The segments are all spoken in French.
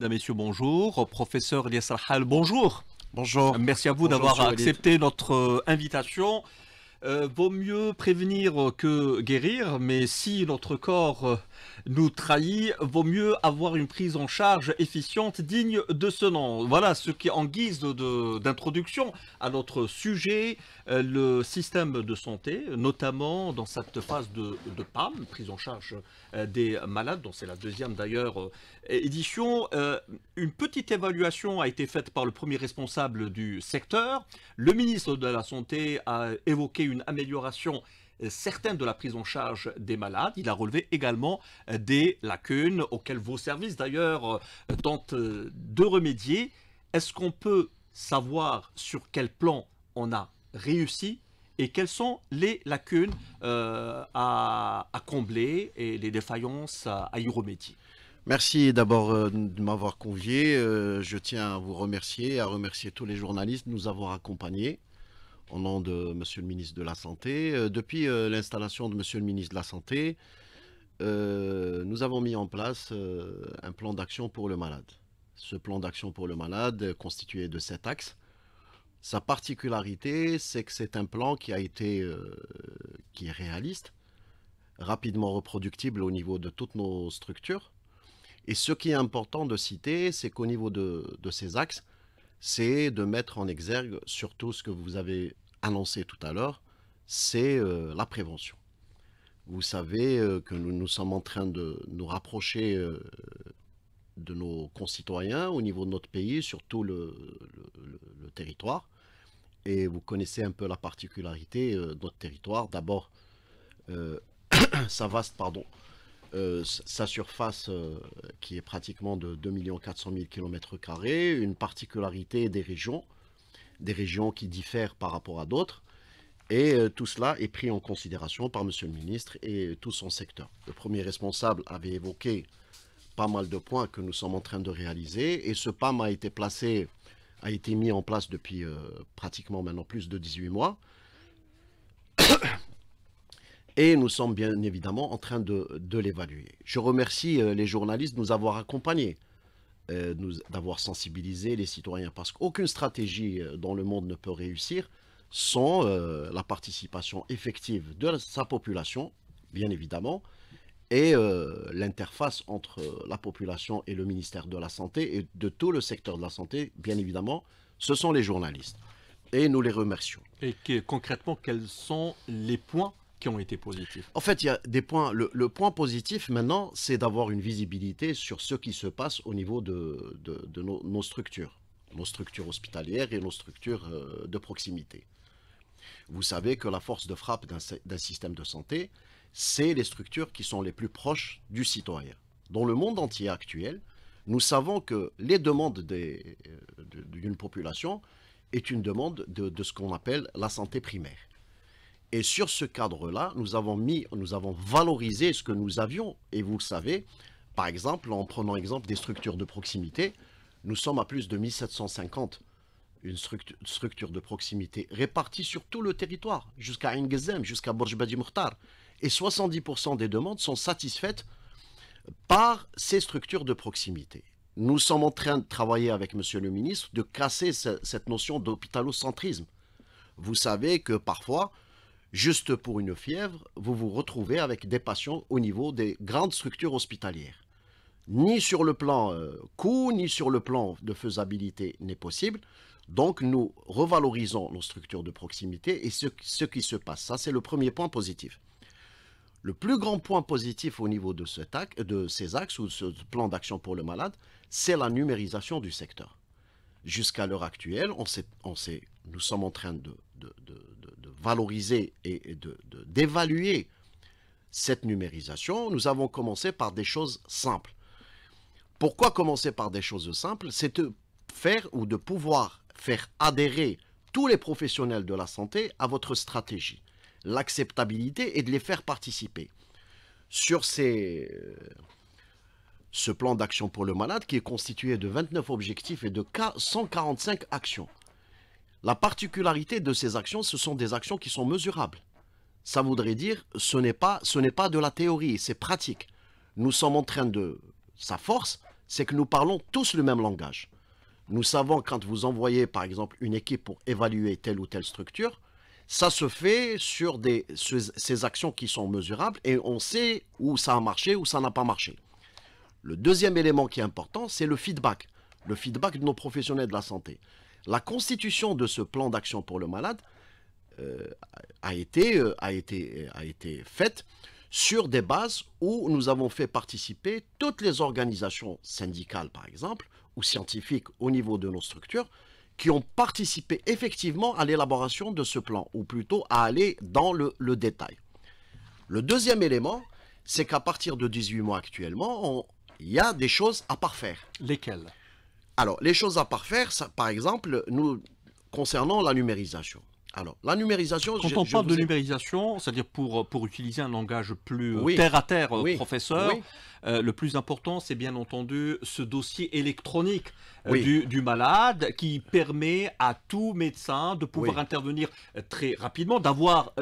Mesdames, Messieurs, bonjour. Professeur Elias bonjour. Bonjour. Merci à vous d'avoir accepté notre euh, invitation. Euh, vaut mieux prévenir que guérir, mais si notre corps euh, nous trahit, vaut mieux avoir une prise en charge efficiente digne de ce nom. Voilà ce qui est en guise d'introduction à notre sujet, euh, le système de santé, notamment dans cette phase de, de PAM, prise en charge des malades, dont c'est la deuxième d'ailleurs édition. une petite évaluation a été faite par le premier responsable du secteur. Le ministre de la Santé a évoqué une amélioration euh, certaine de la prise en charge des malades. Il a relevé également euh, des lacunes auxquelles vos services d'ailleurs euh, tentent de remédier. Est-ce qu'on peut savoir sur quel plan on a réussi et quelles sont les lacunes à, combler et les défaillances à, y remédier Merci d'abord de m'avoir convié. Je tiens à vous remercier, à remercier tous les journalistes de nous avoir accompagnés au nom de Monsieur le ministre de la Santé. Euh, depuis euh, l'installation de Monsieur le ministre de la Santé, euh, nous avons mis en place un plan d'action pour le malade. Ce plan d'action pour le malade, constitué de sept axes, sa particularité, c'est que c'est un plan qui a été qui est réaliste, rapidement reproductible au niveau de toutes nos structures. Et ce qui est important de citer, c'est qu'au niveau de, de, ces axes, c'est de mettre en exergue surtout ce que vous avez annoncé tout à l'heure, c'est euh, la prévention. Vous savez euh, que nous, sommes en train de nous rapprocher euh, de nos concitoyens au niveau de notre pays, surtout le, territoire. Et vous connaissez un peu la particularité de notre territoire. D'abord, sa vaste, pardon, sa surface qui est pratiquement de 2 400 000 km, une particularité des régions des régions qui diffèrent par rapport à d'autres. Et euh, tout cela est pris en considération par Monsieur le ministre et euh, tout son secteur. Le premier responsable avait évoqué pas mal de points que nous sommes en train de réaliser et ce PAM a été placé, a été mis en place depuis euh, pratiquement maintenant plus de 18 mois. Et nous sommes bien évidemment en train de, de l'évaluer. Je remercie les journalistes de nous avoir accompagnés. Euh, d'avoir sensibilisé les citoyens, parce qu'aucune stratégie euh, dans le monde ne peut réussir sans euh, la participation effective de sa population, bien évidemment, et l'interface entre la population et le ministère de la Santé et de tout le secteur de la santé, bien évidemment, ce sont les journalistes. Et nous les remercions. Et concrètement, quels sont les points qui ont été positifs En fait, il y a des points. Le, point positif maintenant, c'est d'avoir une visibilité sur ce qui se passe au niveau de, nos, structures, nos structures hospitalières et nos structures euh, de proximité. Vous savez que la force de frappe d'un système de santé, c'est les structures qui sont les plus proches du citoyen. Dans le monde entier actuel, nous savons que les demandes euh, d'une population est une demande de ce qu'on appelle la santé primaire. Et sur ce cadre-là, nous avons mis, nous avons valorisé ce que nous avions. Et vous le savez, par exemple, en prenant exemple des structures de proximité, nous sommes à plus de 1750 une structure, de proximité répartie sur tout le territoire, jusqu'à Ingezem, jusqu'à Borj Badi Et 70% des demandes sont satisfaites par ces structures de proximité. Nous sommes en train de travailler avec Monsieur le ministre de casser cette notion d'hôpitalocentrisme. Vous savez que parfois, juste pour une fièvre, vous vous retrouvez avec des patients au niveau des grandes structures hospitalières. Ni sur le plan euh, coût, ni sur le plan de faisabilité n'est possible. Donc nous revalorisons nos structures de proximité et ce, qui se passe. Ça, c'est le premier point positif. Le plus grand point positif au niveau de, cet acte, de ces axes ou de ce plan d'action pour le malade, c'est la numérisation du secteur. Jusqu'à l'heure actuelle, on, nous sommes en train de valoriser et d'évaluer cette numérisation, nous avons commencé par des choses simples. Pourquoi commencer par des choses simples C'est de faire ou de pouvoir faire adhérer tous les professionnels de la santé à votre stratégie, l'acceptabilité et de les faire participer. Sur ces, ce plan d'action pour le malade qui est constitué de 29 objectifs et de 145 actions. La particularité de ces actions, ce sont des actions qui sont mesurables. Ça voudrait dire, ce n'est pas, pas de la théorie, c'est pratique. Nous sommes en train de... Sa force, c'est que nous parlons tous le même langage. Nous savons quand vous envoyez, par exemple, une équipe pour évaluer telle ou telle structure, ça se fait sur ces actions qui sont mesurables et on sait où ça a marché, où ça n'a pas marché. Le deuxième élément qui est important, c'est le feedback. Le feedback de nos professionnels de la santé. La constitution de ce plan d'action pour le malade euh, a, été, euh, a, été, euh, a été faite sur des bases où nous avons fait participer toutes les organisations syndicales, par exemple, ou scientifiques au niveau de nos structures, qui ont participé effectivement à l'élaboration de ce plan, ou plutôt à aller dans le, le détail. Le deuxième élément, c'est qu'à partir de 18 mois actuellement, il y a des choses à parfaire. Lesquelles alors, les choses à parfaire, par exemple, nous concernant la numérisation. Alors, la numérisation... Quand on parle de numérisation, c'est-à-dire pour, pour utiliser un langage plus euh, terre à terre, euh, professeur, euh, le plus important, c'est bien entendu ce dossier électronique du, malade qui permet à tout médecin de pouvoir intervenir très rapidement, d'avoir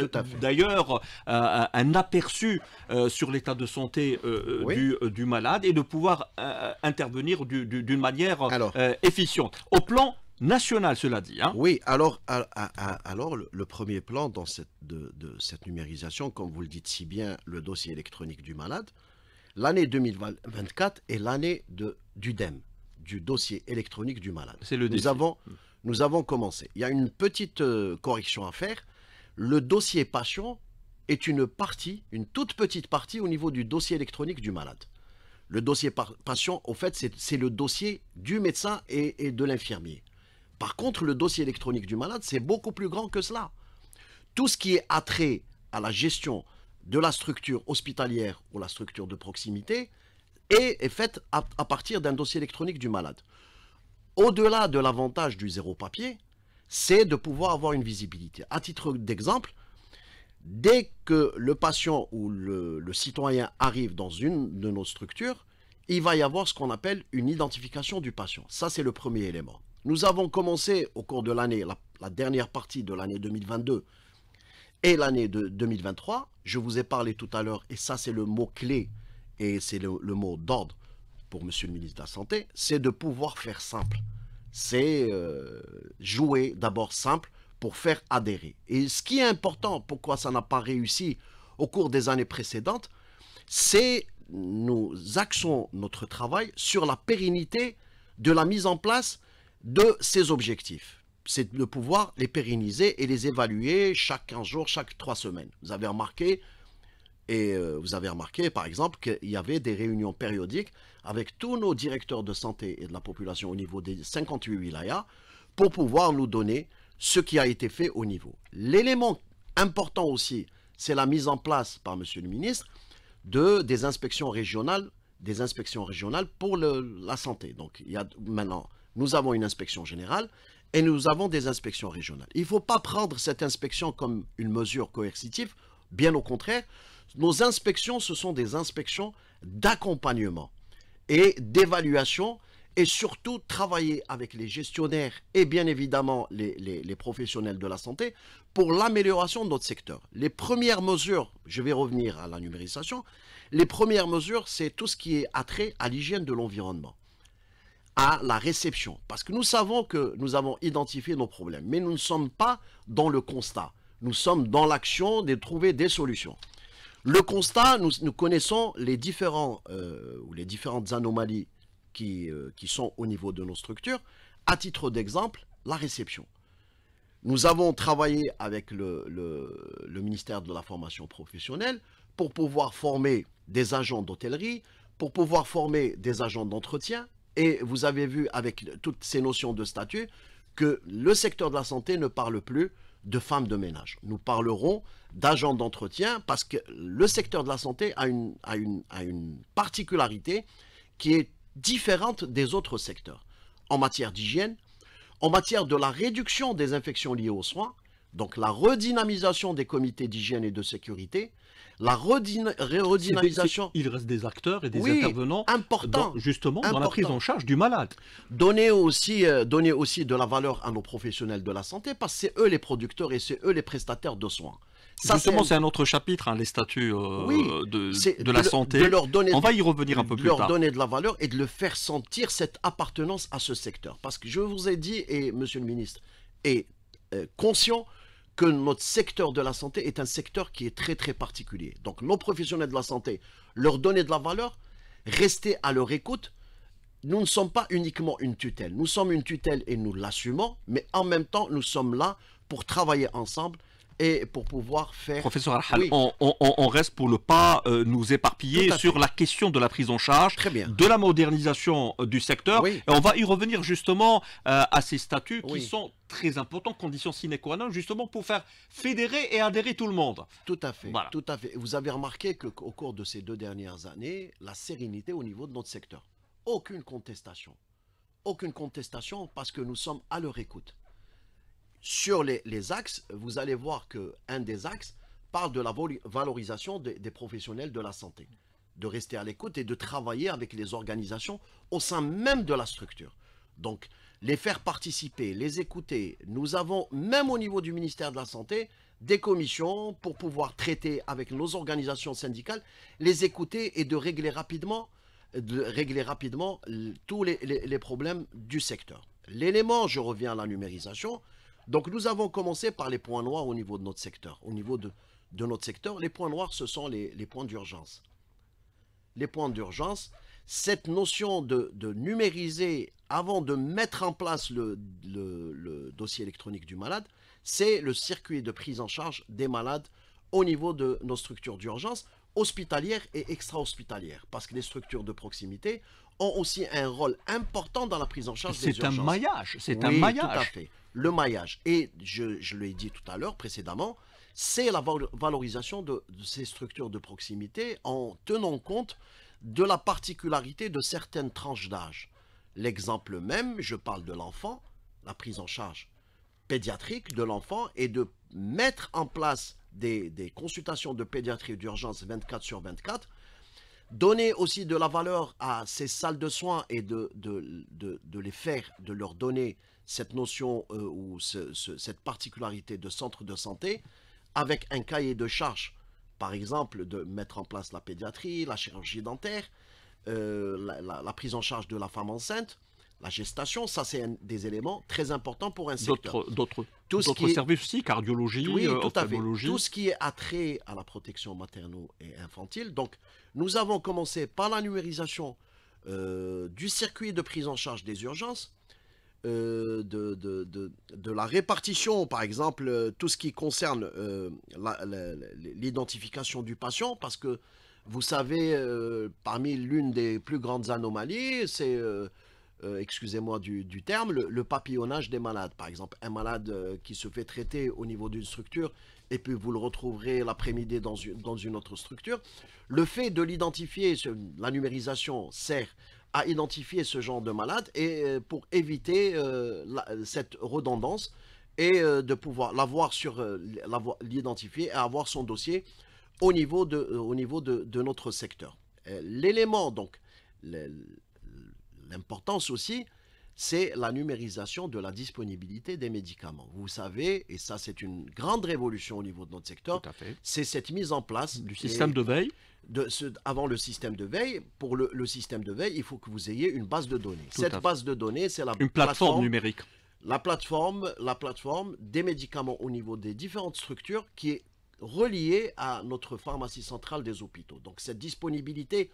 d'ailleurs un aperçu sur l'état de santé du, du, malade et de pouvoir intervenir d'une manière efficiente. Au plan national, cela dit. Hein. Oui, alors, alors le, premier plan dans cette, de, cette numérisation, comme vous le dites si bien, le dossier électronique du malade, l'année 2024 est l'année du DEM, du dossier électronique du malade. C'est le nous avons, hmm. nous avons commencé. Il y a une petite euh, correction à faire. Le dossier patient est une partie, une toute petite partie au niveau du dossier électronique du malade. Le dossier patient, au fait, c'est le dossier du médecin et de l'infirmier. Par contre, le dossier électronique du malade, c'est beaucoup plus grand que cela. Tout ce qui est attrait à la gestion de la structure hospitalière ou la structure de proximité est, fait à, partir d'un dossier électronique du malade. Au-delà de l'avantage du zéro papier, c'est de pouvoir avoir une visibilité. À titre d'exemple, dès que le patient ou le, citoyen arrive dans une de nos structures, il va y avoir ce qu'on appelle une identification du patient. Ça, c'est le premier élément. Nous avons commencé au cours de l'année, la, dernière partie de l'année 2022 et l'année 2023. Je vous ai parlé tout à l'heure, et ça c'est le mot-clé, et c'est le, mot d'ordre pour Monsieur le ministre de la Santé, c'est de pouvoir faire simple. C'est euh, jouer d'abord simple pour faire adhérer. Et ce qui est important, pourquoi ça n'a pas réussi au cours des années précédentes, c'est nous axons notre travail sur la pérennité de la mise en place de ces objectifs. C'est de pouvoir les pérenniser et les évaluer chaque 15 jours, chaque 3 semaines. Vous avez remarqué, et euh, vous avez remarqué par exemple qu'il y avait des réunions périodiques avec tous nos directeurs de santé et de la population au niveau des 58 wilayas pour pouvoir nous donner ce qui a été fait au niveau. L'élément important aussi, c'est la mise en place par Monsieur le ministre de, des inspections régionales des inspections régionales pour la santé. Donc, il y a maintenant nous avons une inspection générale et nous avons des inspections régionales. Il ne faut pas prendre cette inspection comme une mesure coercitive, bien au contraire. Nos inspections, ce sont des inspections d'accompagnement et d'évaluation et surtout travailler avec les gestionnaires et bien évidemment les, les professionnels de la santé pour l'amélioration de notre secteur. Les premières mesures, je vais revenir à la numérisation, les premières mesures, c'est tout ce qui est attrait à l'hygiène de l'environnement à la réception. Parce que nous savons que nous avons identifié nos problèmes, mais nous ne sommes pas dans le constat. Nous sommes dans l'action de trouver des solutions. Le constat, nous, connaissons les, différents, euh, les différentes anomalies qui, euh, qui sont au niveau de nos structures. À titre d'exemple, la réception. Nous avons travaillé avec le, ministère de la formation professionnelle pour pouvoir former des agents d'hôtellerie, pour pouvoir former des agents d'entretien, et vous avez vu avec toutes ces notions de statut que le secteur de la santé ne parle plus de femmes de ménage. Nous parlerons d'agents d'entretien parce que le secteur de la santé a une, particularité qui est différente des autres secteurs en matière d'hygiène, en matière de la réduction des infections liées aux soins donc la redynamisation des comités d'hygiène et de sécurité, la redynamisation... il reste des acteurs et des intervenants importants, justement dans la prise en charge du malade. Donner aussi, euh, donner aussi de la valeur à nos professionnels de la santé parce que c'est eux les producteurs et c'est eux les prestataires de soins. Justement, c'est un autre chapitre, hein, les statuts euh, de, la santé. On va y revenir un peu plus tard. De leur donner de la valeur et de le faire sentir cette appartenance à ce secteur. Parce que je vous ai dit, et monsieur le ministre, et euh, conscient que notre secteur de la santé est un secteur qui est très très particulier. Donc nos professionnels de la santé, leur donner de la valeur, rester à leur écoute. Nous ne sommes pas uniquement une tutelle. Nous sommes une tutelle et nous l'assumons, mais en même temps, nous sommes là pour travailler ensemble et pour pouvoir faire... Professeur al on, reste pour ne pas euh, nous éparpiller sur la question de la prise en charge, de la modernisation euh, du secteur. Et on va y revenir justement euh, à ces statuts qui sont très importants, conditions sine qua non, justement pour faire fédérer et adhérer tout le monde. Tout à fait. Tout à fait. Vous avez remarqué qu'au cours de ces deux dernières années, la sérénité au niveau de notre secteur. Aucune contestation. Aucune contestation parce que nous sommes à leur écoute sur les, axes, vous allez voir qu'un des axes parle de la valorisation des, professionnels de la santé, de rester à l'écoute et de travailler avec les organisations au sein même de la structure. Donc, les faire participer, les écouter. Nous avons, même au niveau du ministère de la Santé, des commissions pour pouvoir traiter avec nos organisations syndicales, les écouter et de régler rapidement, régler rapidement euh, tous les problèmes du secteur. L'élément, je reviens à la numérisation, donc nous avons commencé par les points noirs au niveau de notre secteur. Au niveau de, notre secteur, les points noirs, ce sont les, points d'urgence. Les points d'urgence, cette notion de, numériser avant de mettre en place le, dossier électronique du malade, c'est le circuit de prise en charge des malades au niveau de nos structures d'urgence hospitalières et extra-hospitalières, parce que les structures de proximité ont aussi un rôle important dans la prise en charge des urgences. C'est un maillage, c'est un maillage. Tout le maillage. Et je, l'ai dit tout à l'heure précédemment, c'est la valorisation de, ces structures de proximité en tenant compte de la particularité de certaines tranches d'âge. L'exemple même, je parle de l'enfant, la prise en charge pédiatrique de l'enfant et de mettre en place des, consultations de pédiatrie d'urgence 24 sur 24 donner aussi de la valeur à ces salles de soins et de, de, de, les faire, de leur donner cette notion euh, ou cette particularité de centre de santé avec un cahier de charges, par exemple, de mettre en place la pédiatrie, la chirurgie dentaire, euh, la, prise en charge de la femme enceinte, la gestation, ça c'est des éléments très importants pour un secteur. D'autres services aussi, cardiologie, oui, tout, à ce qui est attrait à la protection materno et infantile. Donc nous avons commencé par la numérisation euh, du circuit de prise en charge des urgences, euh, de, de, de, de, la répartition, par exemple, euh, tout ce qui concerne euh, l'identification du patient, parce que vous savez, parmi l'une des plus grandes anomalies, c'est, excusez-moi du, terme, le, papillonnage des malades. Par exemple, un malade qui se fait traiter au niveau d'une structure, et puis vous le retrouverez l'après-midi dans une, dans une autre structure. Le fait de l'identifier, la numérisation sert à identifier ce genre de malade et euh, pour éviter euh, cette redondance et euh, de pouvoir l'avoir sur l'identifier et avoir son dossier au niveau de, au niveau de, de notre secteur. L'élément, donc, l'importance aussi, c'est la numérisation de la disponibilité des médicaments. Vous savez, et ça c'est une grande révolution au niveau de notre secteur, c'est cette mise en place du système de veille avant le système de veille, pour le, système de veille, il faut que vous ayez une base de données. Cette base de données, c'est la plateforme, numérique. La plateforme, la plateforme des médicaments au niveau des différentes structures qui est reliée à notre pharmacie centrale des hôpitaux. Donc cette disponibilité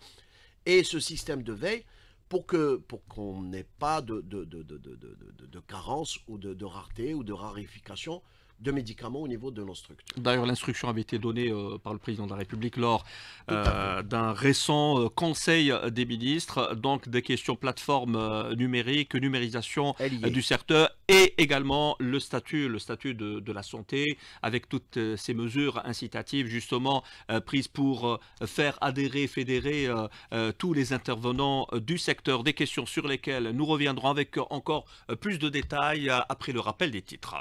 et ce système de veille pour pour qu'on n'ait pas de de, de, de, carence ou de, rareté ou de rarification de médicaments au niveau de nos structures. D'ailleurs, l'instruction avait été donnée euh, par le président de la République lors euh, d'un récent euh, conseil des ministres, donc des questions plateforme numérique, numérisation du secteur et également le statut, le statut de, de la santé, avec toutes ces mesures incitatives justement prises pour faire adhérer, fédérer tous les intervenants du secteur, des questions sur lesquelles nous reviendrons avec encore plus de détails après le rappel des titres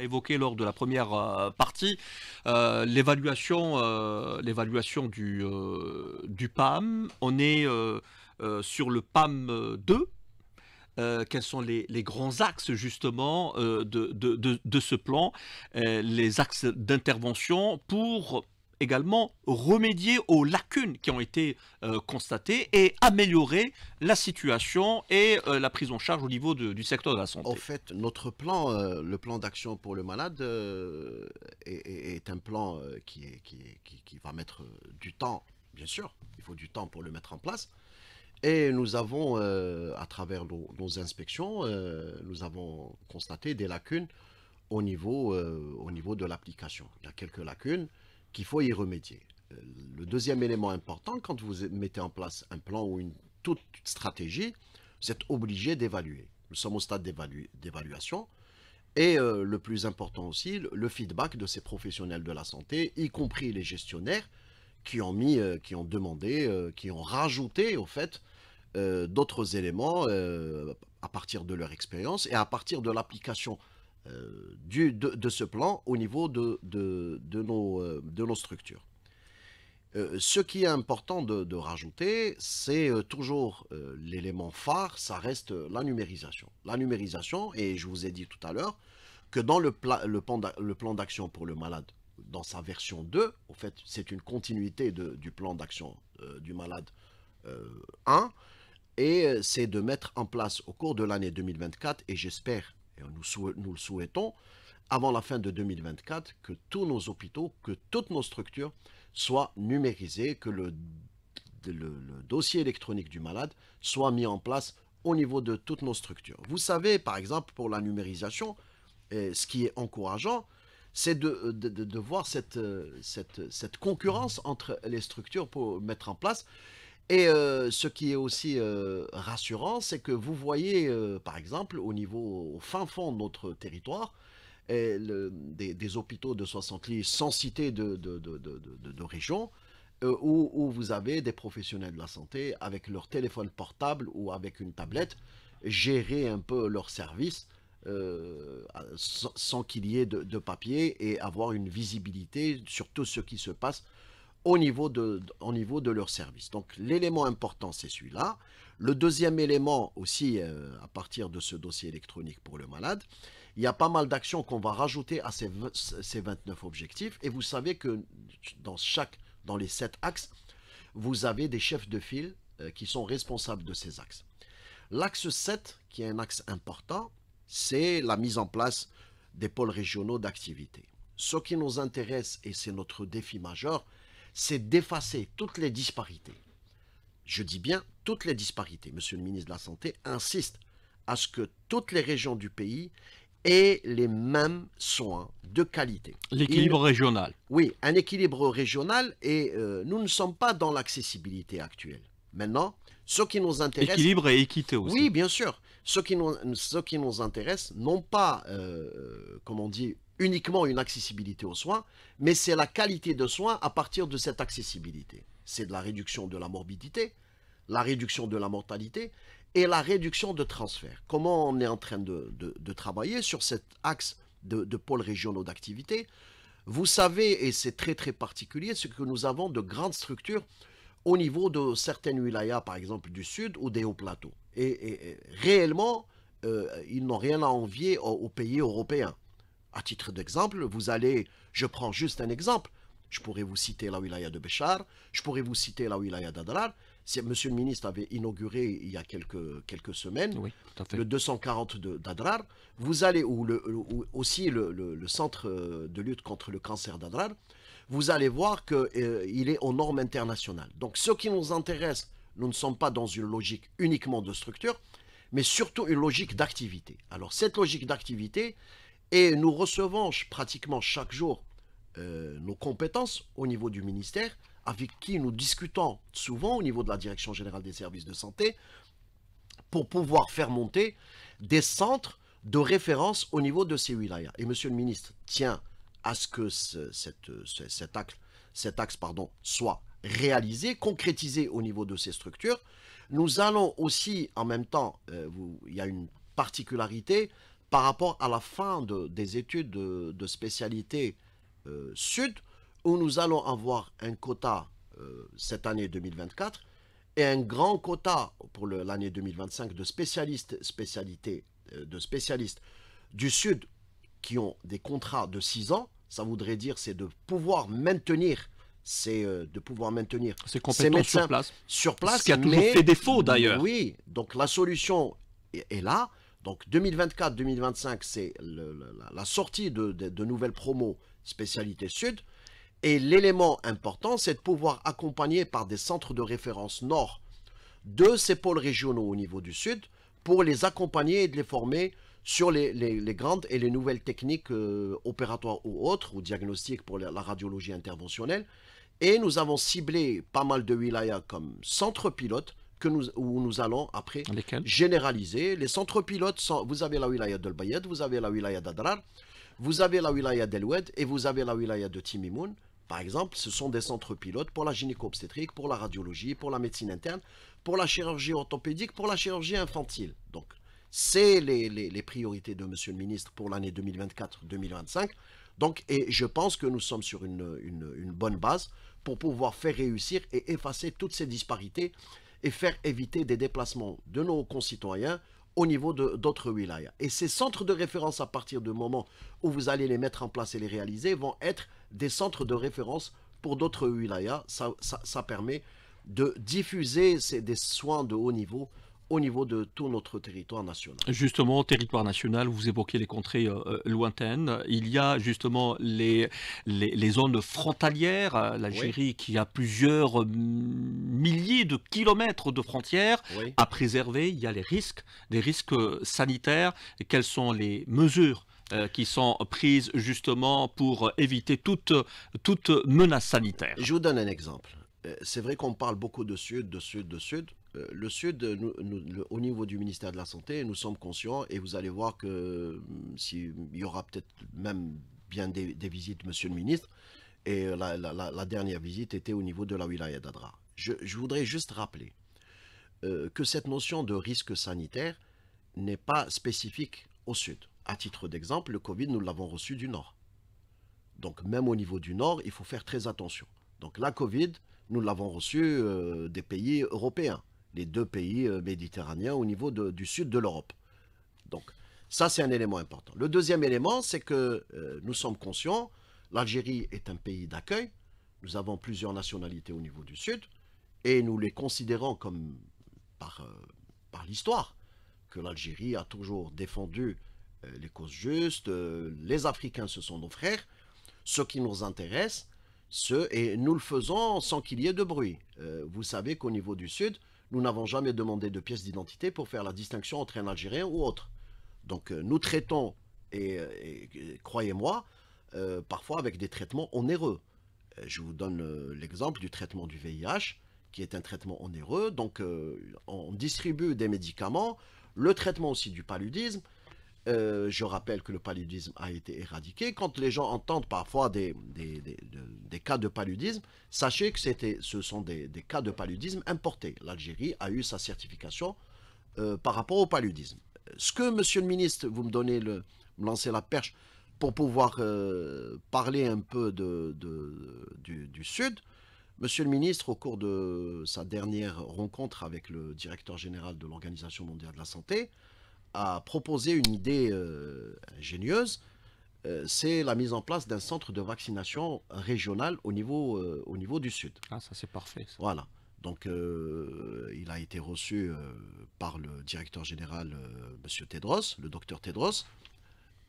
évoqué lors de la première euh, partie, euh, l'évaluation, euh, l'évaluation du, du PAM. On est sur le PAM 2. quels sont les, grands axes justement de, ce plan, les axes d'intervention pour également remédier aux lacunes qui ont été euh, constatées et améliorer la situation et euh, la prise en charge au niveau du secteur de la santé. En fait, notre plan, euh, le plan d'action pour le malade, est, un plan qui, est, qui, va mettre du temps, bien sûr, il faut du temps pour le mettre en place. Et nous avons, à travers nos, inspections, nous avons constaté des lacunes au niveau, au niveau de l'application. Il y a quelques lacunes qu'il faut y remédier. Euh, le deuxième élément important, quand vous mettez en place un plan ou une toute stratégie, c'est êtes obligé d'évaluer. Nous sommes au stade d'évaluation. Et euh, le plus important aussi, le, feedback de ces professionnels de la santé, y compris les gestionnaires, qui ont mis, euh, qui ont demandé, qui ont rajouté au fait d'autres éléments à partir de leur expérience et à partir de l'application euh, du, de, ce plan au niveau de, de, de nos, euh, structures. Euh, ce qui est important de, rajouter, c'est toujours l'élément phare, ça reste la numérisation. La numérisation, et je vous ai dit tout à l'heure, que dans le, le plan d'action pour le malade, dans sa version 2, en fait, c'est une continuité du plan d'action du malade 1, et c'est de mettre en place au cours de l'année 2024, et j'espère et nous, le souhaitons, avant la fin de 2024, que tous nos hôpitaux, que toutes nos structures soient numérisées, que le, dossier électronique du malade soit mis en place au niveau de toutes nos structures. Vous savez, par exemple, pour la numérisation, ce qui est encourageant, c'est de, voir euh, cette concurrence entre les structures pour mettre en place et euh, ce qui est aussi euh, rassurant, c'est que vous voyez, euh, par exemple, au niveau fin fond de notre territoire, des, hôpitaux de 60 lits sans citer de, de, région, où, vous avez des professionnels de la santé avec leur téléphone portable ou avec une tablette, gérer un peu leur service sans, qu'il y ait de, de, papier et avoir une visibilité sur tout ce qui se passe au niveau de, au niveau de leur service. Donc l'élément important, c'est celui-là. Le deuxième élément aussi, euh, à partir de ce dossier électronique pour le malade, il y a pas mal d'actions qu'on va rajouter à ces, ces 29 objectifs. Et vous savez que dans chaque, dans les 7 axes, vous avez des chefs de file euh, qui sont responsables de ces axes. L'axe 7, qui est un axe important, c'est la mise en place des pôles régionaux d'activité. Ce qui nous intéresse, et c'est notre défi majeur, c'est d'effacer toutes les disparités. Je dis bien toutes les disparités. Monsieur le ministre de la Santé insiste à ce que toutes les régions du pays aient les mêmes soins de qualité. L'équilibre régional. Oui, un équilibre régional et euh, nous ne sommes pas dans l'accessibilité actuelle. Maintenant, ce qui nous intéresse... Équilibre et équité aussi. Oui, bien sûr. Ce qui nous, qui nous intéresse, non pas, euh, comme on dit, uniquement une accessibilité aux soins, mais c'est la qualité de soins à partir de cette accessibilité. C'est de la réduction de la morbidité, la réduction de la mortalité et la réduction de transfert. Comment on est en train de, travailler sur cet axe de, pôles régionaux d'activité Vous savez, et c'est très très particulier, ce que nous avons de grandes structures au niveau de certaines wilayas, par exemple du sud ou des hauts plateaux. Et, réellement, euh, ils n'ont rien à envier aux pays européens. À titre d'exemple, vous allez, je prends juste un exemple, je pourrais vous citer la wilaya de Béchar, je pourrais vous citer la wilaya d'Adrar. Monsieur le ministre avait inauguré il y a quelques, quelques semaines le 240 d'Adrar. Vous allez, ou, le, aussi le, centre euh, de lutte contre le cancer d'Adrar, vous allez voir qu'il euh, il est aux normes internationales. Donc ce qui nous intéresse, nous ne sommes pas dans une logique uniquement de structure, mais surtout une logique d'activité. Alors cette logique d'activité, et nous recevons pratiquement chaque jour euh, nos compétences au niveau du ministère, avec qui nous discutons souvent au niveau de la Direction générale des services de santé, pour pouvoir faire monter des centres de référence au niveau de ces wilayas. Et Monsieur le ministre tient à ce que cet, axe, soit réalisé, concrétisé au niveau de ces structures. Nous allons aussi, en même temps, euh, il y a une particularité, par rapport à la fin des études de, spécialité euh, sud, où nous allons avoir un quota euh, cette année 2024 et un grand quota pour l'année 2025 de spécialistes, spécialité, euh, de spécialistes du sud qui ont des contrats de 6 ans. Ça voudrait dire c'est de pouvoir maintenir c'est de pouvoir maintenir ces compétences sur place. ce qui a toujours fait défaut d'ailleurs. Oui, donc la solution est là. Donc 2024-2025, c'est la, sortie de, nouvelles promos spécialité sud. Et l'élément important, c'est de pouvoir accompagner par des centres de référence nord de ces pôles régionaux au niveau du sud pour les accompagner et de les former sur les, grandes et les nouvelles techniques euh, opératoires ou autres, ou diagnostiques pour la, la, radiologie interventionnelle. Et nous avons ciblé pas mal de wilayas comme centre pilote que nous, où nous allons après généraliser. Les centres pilotes vous avez la wilaya de Bayed, vous avez la wilaya d'Adrar, vous avez la wilaya Oued, et vous avez la wilaya de Timimoun. Par exemple, ce sont des centres pilotes pour la gynéco-obstétrique, pour la radiologie, pour la médecine interne, pour la chirurgie orthopédique, pour la chirurgie infantile. Donc, c'est les, les, priorités de Monsieur le ministre pour l'année 2024-2025. Donc, et je pense que nous sommes sur une, une, une, bonne base pour pouvoir faire réussir et effacer toutes ces disparités et faire éviter des déplacements de nos concitoyens au niveau d'autres wilayas. Et ces centres de référence, à partir du moment où vous allez les mettre en place et les réaliser, vont être des centres de référence pour d'autres wilayas. Ça, permet de diffuser des soins de haut niveau au niveau de tout notre territoire national. Justement, territoire national, vous évoquez les contrées euh, euh, lointaines. Il y a justement les, les, zones frontalières, euh, l'Algérie qui a plusieurs milliers de kilomètres de frontières à préserver. Il y a les risques, des risques sanitaires. Quelles sont les mesures qui sont prises justement pour éviter toute, toute menace sanitaire. Je vous donne un exemple. C'est vrai qu'on parle beaucoup de sud, de sud, de sud. Euh, le Sud, au niveau du ministère de la Santé, nous sommes conscients et vous allez voir que mm, s'il y aura peut-être même bien des, visites, monsieur le ministre, et la, dernière visite était au niveau de la wilaya d'Adra. Je, voudrais juste rappeler euh, que cette notion de risque sanitaire n'est pas spécifique au Sud. À titre d'exemple, le Covid, nous l'avons reçu du Nord. Donc même au niveau du Nord, il faut faire très attention. Donc la Covid, nous l'avons reçu euh, des pays européens les deux pays euh, méditerranéens au niveau du sud de l'Europe. Donc, ça, c'est un élément important. Le deuxième élément, c'est que euh, nous sommes conscients, l'Algérie est un pays d'accueil. Nous avons plusieurs nationalités au niveau du Sud et nous les considérons comme par, euh, l'histoire que l'Algérie a toujours défendu les causes justes. les Africains, ce sont nos frères. Ce qui nous intéresse, ce, et nous le faisons sans qu'il y ait de bruit. vous savez qu'au niveau du Sud, nous n'avons jamais demandé de pièces d'identité pour faire la distinction entre un Algérien ou autre. Donc euh, nous traitons, et, euh, euh, croyez-moi, parfois avec des traitements onéreux. Je vous donne l'exemple du traitement du VIH, qui est un traitement onéreux. Donc on distribue des médicaments. Le traitement aussi du paludisme, euh, je rappelle que le paludisme a été éradiqué. Quand les gens entendent parfois des, cas de paludisme, sachez que ce sont des, cas de paludisme importés. L'Algérie a eu sa certification euh, par rapport au paludisme. Ce que, monsieur le ministre, vous me donnez le, lancez la perche pour pouvoir euh, parler un peu du, du, Sud, Monsieur le ministre, au cours de sa dernière rencontre avec le directeur général de l'Organisation mondiale de la santé, a proposé une idée euh, ingénieuse, euh, c'est la mise en place d'un centre de vaccination régional au niveau, euh, au niveau du Sud. Ah, ça c'est parfait. Voilà. Donc, il a été reçu par le directeur général, Monsieur M. Tedros, le docteur Tedros.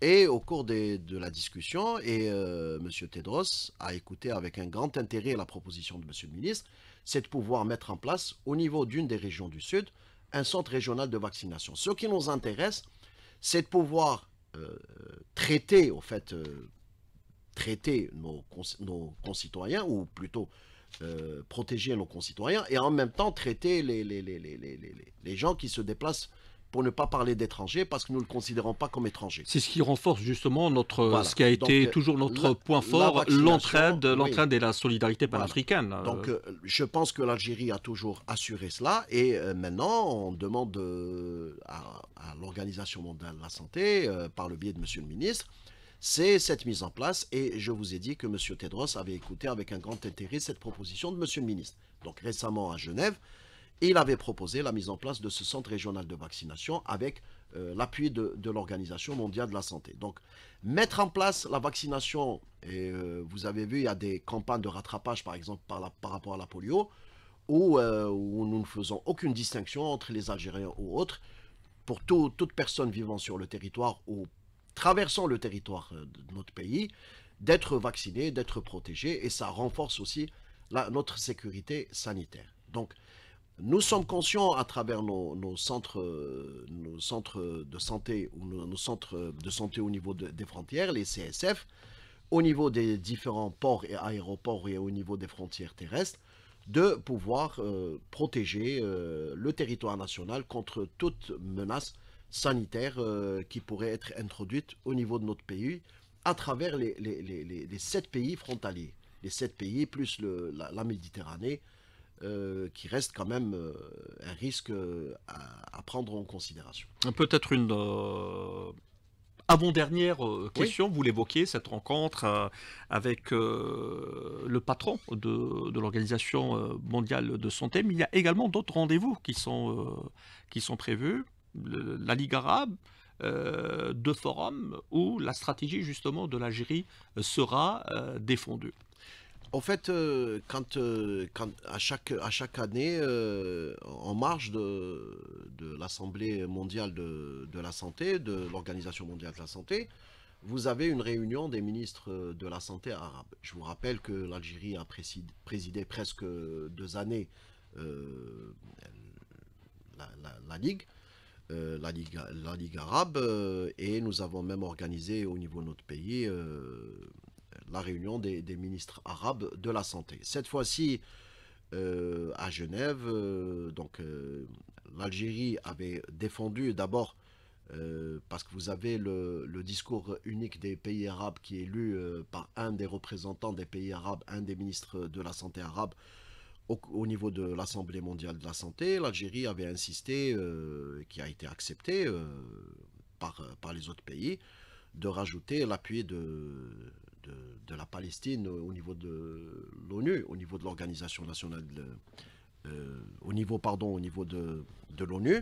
Et au cours de la discussion, et M. Tedros a écouté avec un grand intérêt la proposition de M. le ministre, c'est de pouvoir mettre en place, au niveau d'une des régions du Sud, un centre régional de vaccination. Ce qui nous intéresse, c'est de pouvoir euh, traiter, au fait, euh, traiter nos, concitoyens, ou plutôt euh, protéger nos concitoyens, et en même temps traiter les gens qui se déplacent pour ne pas parler d'étrangers parce que nous ne le considérons pas comme étranger. C'est ce qui renforce justement notre, ce qui a été euh, toujours notre point fort, l'entraide, et la solidarité panafricaine. Euh. Donc euh, je pense que l'Algérie a toujours assuré cela et maintenant on demande à, à l'Organisation mondiale de la santé, par le biais de Monsieur le ministre, c'est cette mise en place et je vous ai dit que Monsieur Tedros avait écouté avec un grand intérêt cette proposition de Monsieur le ministre. Donc récemment à Genève, il avait proposé la mise en place de ce centre régional de vaccination avec euh, l'appui de, l'Organisation mondiale de la santé. Donc, mettre en place la vaccination, et euh, vous avez vu, il y a des campagnes de rattrapage, par exemple, par, rapport à la polio, euh, où, nous ne faisons aucune distinction entre les Algériens ou autres. Pour toute personne vivant sur le territoire ou traversant le territoire de notre pays, d'être vacciné, d'être protégé, et ça renforce aussi notre sécurité sanitaire. Donc, nous sommes conscients à travers nos, euh, centres, de santé ou nos, centres de santé au niveau des frontières, les CSF, au niveau des différents ports et aéroports et au niveau des frontières terrestres, de pouvoir euh, protéger euh, le territoire national contre toute menace sanitaire qui pourrait être introduite au niveau de notre pays à travers les, sept pays frontaliers, les sept pays plus la Méditerranée, euh, qui reste quand même euh, un risque euh, à, prendre en considération. Peut-être une avant-dernière question, vous l'évoquiez, cette rencontre avec le patron de, l'Organisation mondiale de santé, mais il y a également d'autres rendez-vous qui sont, qui sont prévus. la Ligue arabe, deux de forums où la stratégie justement de l'Algérie sera défendue. En fait, euh, euh, quand, à, chaque, année, euh, en marge de, l'Assemblée mondiale de, la santé, de l'Organisation mondiale de la santé, vous avez une réunion des ministres de la santé arabes. Je vous rappelle que l'Algérie a présidé, presque deux années la, Ligue. la, Ligue, arabe et nous avons même organisé au niveau de notre pays la réunion des, ministres arabes de la santé. Cette fois-ci, euh, à Genève, euh, donc euh, l'Algérie avait défendu d'abord, parce que vous avez le, discours unique des pays arabes qui est lu par un des représentants des pays arabes, un des ministres de la santé arabe, au, niveau de l'Assemblée mondiale de la santé, l'Algérie avait insisté, qui a été accepté par, par les autres pays, de rajouter l'appui de, de, la Palestine au niveau de l'ONU, au niveau de l'Organisation nationale, euh, au niveau, pardon, au niveau de, l'ONU.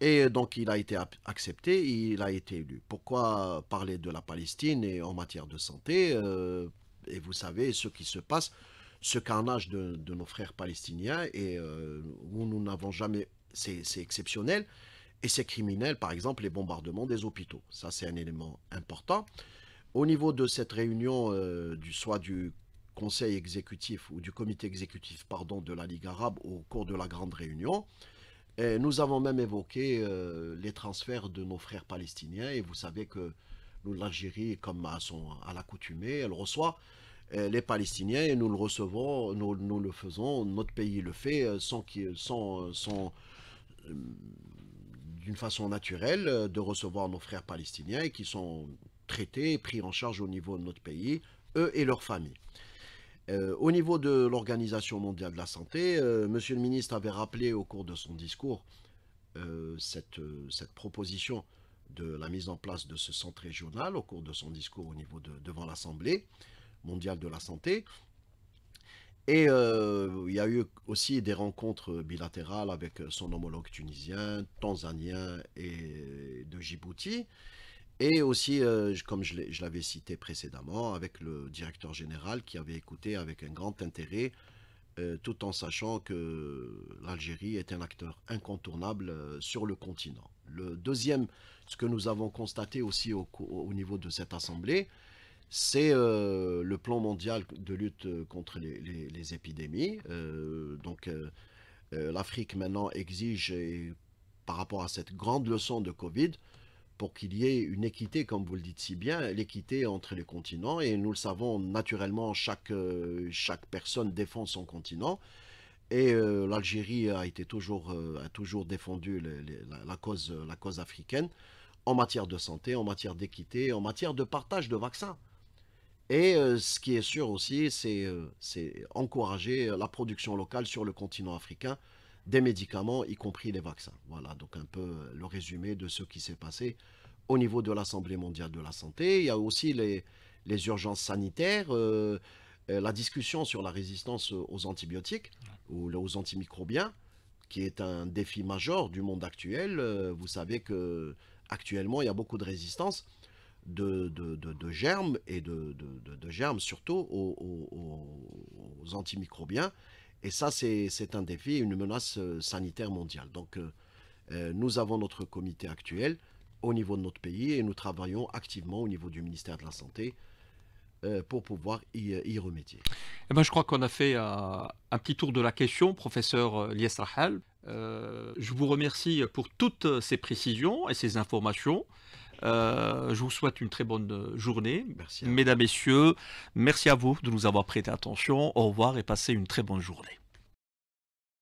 Et donc il a été accepté, il a été élu. Pourquoi parler de la Palestine et en matière de santé euh, Et vous savez ce qui se passe, ce carnage de, nos frères palestiniens, et euh, où nous n'avons jamais... C'est exceptionnel. Et c'est criminel, par exemple, les bombardements des hôpitaux. Ça, c'est un élément important au niveau de cette réunion, euh, du, soit du conseil exécutif ou du comité exécutif pardon, de la Ligue arabe au cours de la grande réunion, et nous avons même évoqué euh, les transferts de nos frères palestiniens et vous savez que l'Algérie, comme à, à l'accoutumée, elle reçoit euh, les Palestiniens et nous le recevons, nous, le faisons, notre pays le fait sans, sans d'une façon naturelle de recevoir nos frères palestiniens qui sont traités et pris en charge au niveau de notre pays, eux et leurs familles. Euh, au niveau de l'Organisation mondiale de la santé, M. Euh, Monsieur le ministre avait rappelé au cours de son discours euh, cette, cette, proposition de la mise en place de ce centre régional au cours de son discours au niveau de, devant l'Assemblée mondiale de la santé. Et il y a eu aussi des rencontres bilatérales avec son homologue tunisien, tanzanien et de Djibouti. Et aussi, euh, comme je l'avais cité précédemment, avec le directeur général qui avait écouté avec un grand intérêt, euh, tout en sachant que l'Algérie est un acteur incontournable euh, sur le continent. Le deuxième, ce que nous avons constaté aussi au, niveau de cette assemblée, c'est le plan mondial de lutte contre les, épidémies. donc, l'Afrique maintenant exige, par rapport à cette grande leçon de Covid, pour qu'il y ait une équité, comme vous le dites si bien, l'équité entre les continents. Et nous le savons, naturellement, chaque, euh, personne défend son continent. Et euh, l'Algérie a, toujours, euh, a toujours défendu la, cause, la cause africaine en matière de santé, en matière d'équité, en matière de partage de vaccins. Et ce qui est sûr aussi, c'est encourager la production locale sur le continent africain des médicaments, y compris les vaccins. Voilà, donc un peu le résumé de ce qui s'est passé au niveau de l'Assemblée mondiale de la santé. Il y a aussi les, urgences sanitaires, euh, euh, la discussion sur la résistance aux antibiotiques ou aux antimicrobiens, qui est un défi majeur du monde actuel. Euh, vous savez que actuellement, il y a beaucoup de résistance. De, germes et de, germes surtout aux, antimicrobiens et ça, c'est un défi, une menace euh, sanitaire mondiale. Donc, euh, euh, nous avons notre comité actuel au niveau de notre pays et nous travaillons activement au niveau du ministère de la Santé pour pouvoir y, remédier. Eh ben, je crois qu'on a fait un petit tour de la question, professeur Lies Rahal. je vous remercie pour toutes ces précisions et ces informations. Euh, je vous souhaite une très bonne euh, journée. Merci Mesdames, Messieurs, merci à vous de nous avoir prêté attention. Au revoir et passez une très bonne journée.